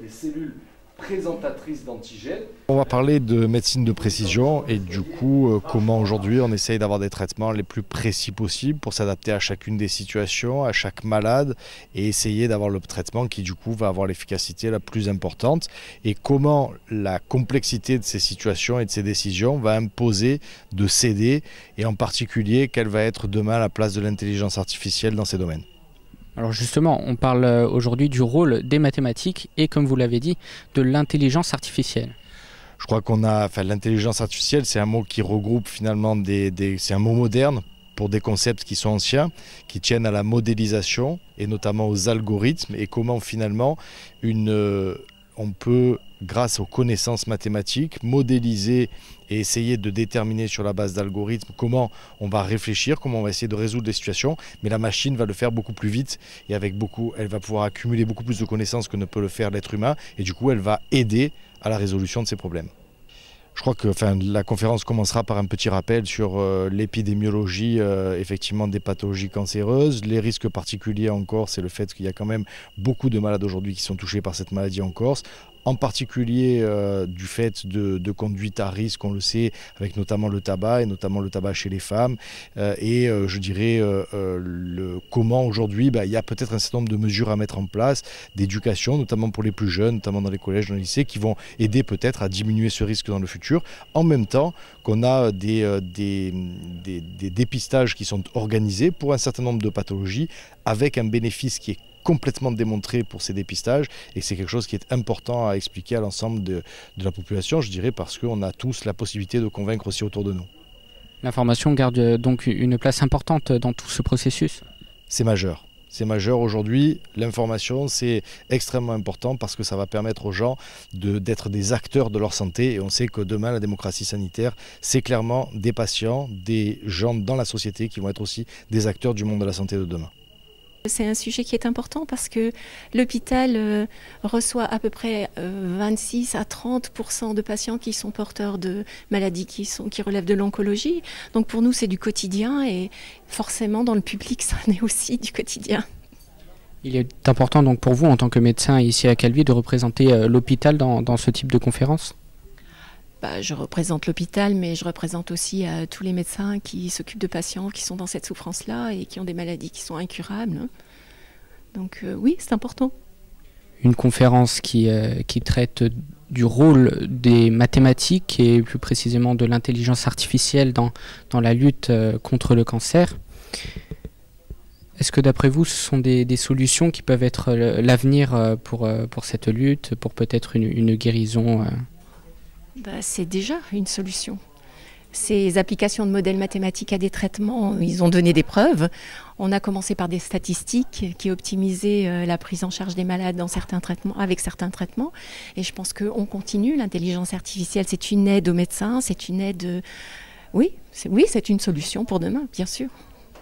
des cellules présentatrices d'antigènes. On va parler de médecine de précision et du coup euh, comment aujourd'hui on essaye d'avoir des traitements les plus précis possibles pour s'adapter à chacune des situations, à chaque malade et essayer d'avoir le traitement qui du coup va avoir l'efficacité la plus importante et comment la complexité de ces situations et de ces décisions va imposer de céder et en particulier quelle va être demain la place de l'intelligence artificielle dans ces domaines. Alors justement, on parle euh, aujourd'hui du rôle des mathématiques et, comme vous l'avez dit, de l'intelligence artificielle. Je crois qu'on a, enfin, l'intelligence artificielle, c'est un mot qui regroupe finalement des, c'est un mot moderne pour des concepts qui sont anciens, qui tiennent à la modélisation et notamment aux algorithmes et comment finalement une euh, on peut, grâce aux connaissances mathématiques, modéliser et essayer de déterminer sur la base d'algorithmes comment on va réfléchir, comment on va essayer de résoudre des situations. Mais la machine va le faire beaucoup plus vite et avec beaucoup, elle va pouvoir accumuler beaucoup plus de connaissances que ne peut le faire l'être humain. Et du coup, elle va aider à la résolution de ces problèmes. Je crois que enfin, la conférence commencera par un petit rappel sur euh, l'épidémiologie euh, effectivement des pathologies cancéreuses, les risques particuliers en Corse et le fait qu'il y a quand même beaucoup de malades aujourd'hui qui sont touchés par cette maladie en Corse, en particulier euh, du fait de, conduite à risque, on le sait, avec notamment le tabac et notamment le tabac chez les femmes. Euh, et euh, je dirais le, comment aujourd'hui, bah, il y a peut-être un certain nombre de mesures à mettre en place, d'éducation, notamment pour les plus jeunes, notamment dans les collèges, dans les lycées, qui vont aider peut-être à diminuer ce risque dans le futur, en même temps qu'on a des dépistages qui sont organisés pour un certain nombre de pathologies, avec un bénéfice qui est complètement démontré pour ces dépistages et c'est quelque chose qui est important à expliquer à l'ensemble de, la population, je dirais, parce qu'on a tous la possibilité de convaincre aussi autour de nous. L'information garde euh, donc une place importante dans tout ce processus C'est majeur. C'est majeur aujourd'hui. L'information, c'est extrêmement important parce que ça va permettre aux gens d'être des acteurs de leur santé. Et on sait que demain, la démocratie sanitaire, c'est clairement des patients, des gens dans la société qui vont être aussi des acteurs du monde de la santé de demain. C'est un sujet qui est important parce que l'hôpital euh, reçoit à peu près 26 euh, à 30 de patients qui sont porteurs de maladies qui, sont, qui relèvent de l'oncologie. Donc pour nous, c'est du quotidien et forcément, dans le public, ça en est aussi du quotidien. Il est important donc pour vous, en tant que médecin ici à Calvi, de représenter euh, l'hôpital dans, dans ce type de conférence bah, je représente l'hôpital, mais je représente aussi euh, tous les médecins qui s'occupent de patients qui sont dans cette souffrance-là et qui ont des maladies qui sont incurables. Donc euh, oui, c'est important. Une conférence euh, qui, traite du rôle des mathématiques et plus précisément de l'intelligence artificielle dans, la lutte contre le cancer. Est-ce que d'après vous, ce sont des, solutions qui peuvent être l'avenir pour, cette lutte, pour peut-être une guérison bah, c'est déjà une solution. Ces applications de modèles mathématiques à des traitements, ils ont donné des preuves. On a commencé par des statistiques qui optimisaient euh, la prise en charge des malades dans certains traitements, avec certains traitements. Et je pense qu'on continue. L'intelligence artificielle, c'est une aide aux médecins, c'est une aide. Euh, oui, c'est une solution pour demain, bien sûr.